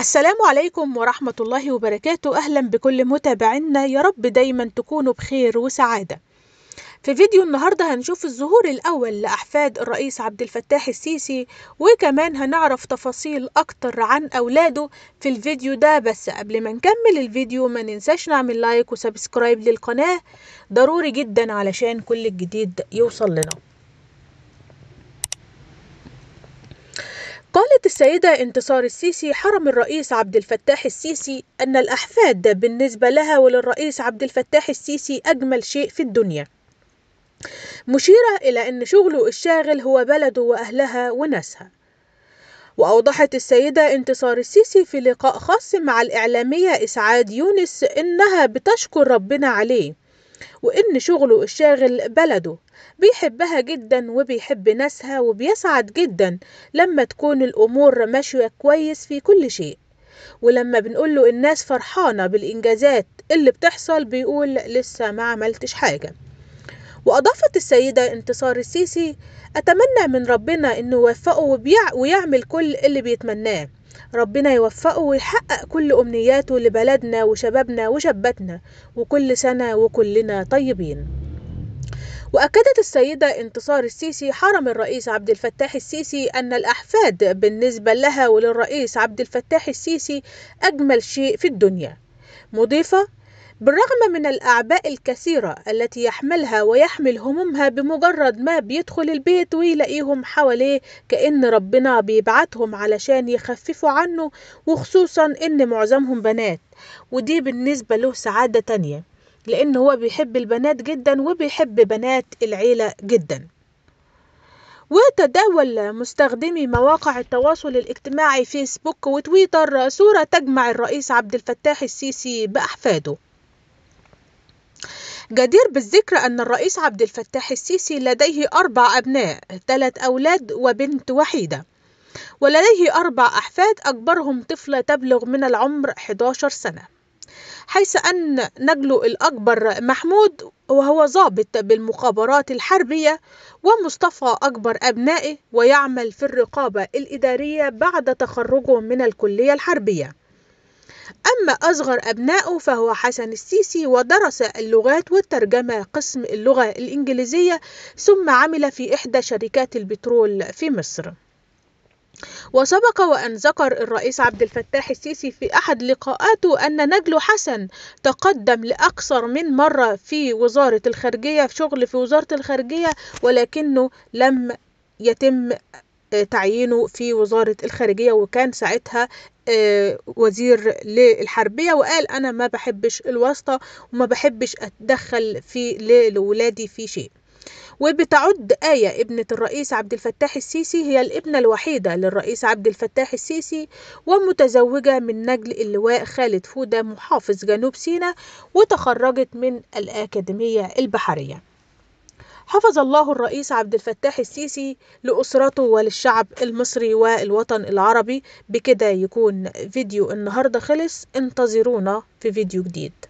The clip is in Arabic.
السلام عليكم ورحمة الله وبركاته أهلا بكل متابعينا يا رب دايما تكونوا بخير وسعادة في فيديو النهاردة هنشوف الظهور الأول لأحفاد الرئيس عبد الفتاح السيسي وكمان هنعرف تفاصيل أكتر عن أولاده في الفيديو ده بس قبل ما نكمل الفيديو ما ننساش نعمل لايك وسبسكرايب للقناة ضروري جدا علشان كل الجديد يوصل لنا قالت السيدة انتصار السيسي حرم الرئيس عبد الفتاح السيسي أن الأحفاد بالنسبة لها وللرئيس عبد الفتاح السيسي أجمل شيء في الدنيا مشيرة إلى أن شغله الشاغل هو بلده وأهلها وناسها وأوضحت السيدة انتصار السيسي في لقاء خاص مع الإعلامية إسعاد يونس إنها بتشكر ربنا عليه وإن شغله الشاغل بلده بيحبها جدا وبيحب ناسها وبيسعد جدا لما تكون الأمور ماشية كويس في كل شيء ولما بنقوله الناس فرحانة بالإنجازات اللي بتحصل بيقول لسه ما عملتش حاجة وأضافت السيدة انتصار السيسي أتمنى من ربنا إنه يوفقه ويعمل كل اللي بيتمناه ربنا يوفقه ويحقق كل أمنياته لبلدنا وشبابنا وشاباتنا وكل سنة وكلنا طيبين وأكدت السيدة انتصار السيسي حرم الرئيس عبد الفتاح السيسي أن الأحفاد بالنسبة لها وللرئيس عبد الفتاح السيسي أجمل شيء في الدنيا مضيفة بالرغم من الأعباء الكثيرة التي يحملها ويحمل همومها بمجرد ما بيدخل البيت ويلاقيهم حواليه كأن ربنا بيبعتهم علشان يخففوا عنه وخصوصا إن معظمهم بنات ودي بالنسبة له سعادة تانية لأن هو بيحب البنات جدا وبيحب بنات العيلة جدا وتداول مستخدمي مواقع التواصل الاجتماعي فيسبوك وتويتر صورة تجمع الرئيس عبد الفتاح السيسي بأحفاده جدير بالذكر أن الرئيس عبد الفتاح السيسي لديه أربع أبناء ثلاث أولاد وبنت وحيدة ولديه أربع أحفاد أكبرهم طفلة تبلغ من العمر 11 سنة حيث أن نجله الأكبر محمود وهو ضابط بالمخابرات الحربية ومصطفى أكبر أبنائه ويعمل في الرقابة الإدارية بعد تخرجه من الكلية الحربية أما أصغر أبنائه فهو حسن السيسي ودرس اللغات والترجمة قسم اللغة الإنجليزية ثم عمل في إحدى شركات البترول في مصر وسبق وأن ذكر الرئيس عبد الفتاح السيسي في أحد لقاءاته أن نجل حسن تقدم لأكثر من مرة في وزارة الخارجية في شغل في وزارة الخارجية ولكنه لم يتم تعيينه في وزارة الخارجية وكان ساعتها آه، وزير للحربية وقال أنا ما بحبش الواسطة وما بحبش أتدخل في لولادي في شيء وبتعد آية ابنة الرئيس عبد الفتاح السيسي هي الابنة الوحيدة للرئيس عبد الفتاح السيسي ومتزوجة من نجل اللواء خالد فودة محافظ جنوب سيناء وتخرجت من الأكاديمية البحرية حفظ الله الرئيس عبد الفتاح السيسي لأسرته وللشعب المصري والوطن العربي بكده يكون فيديو النهاردة خلص انتظرونا في فيديو جديد